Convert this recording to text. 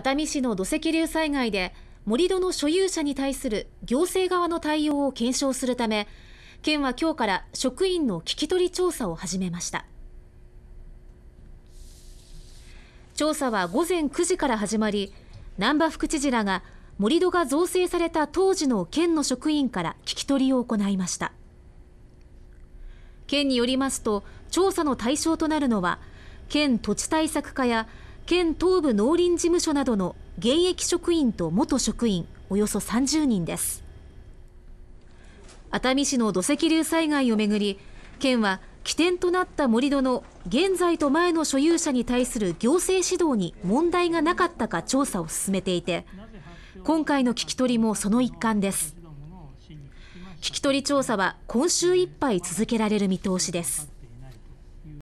熱海市の土石流災害で盛り土の所有者に対する行政側の対応を検証するため県は今日から職員の聞き取り調査を始めました調査は午前9時から始まり難波副知事らが盛り土が造成された当時の県の職員から聞き取りを行いました県によりますと調査の対象となるのは県土地対策課や県東部農林事務所などの現役職員と元職員およそ30人です熱海市の土石流災害をめぐり県は起点となった盛り土の現在と前の所有者に対する行政指導に問題がなかったか調査を進めていて今回の聞き取りもその一環です聞き取り調査は今週いっぱい続けられる見通しです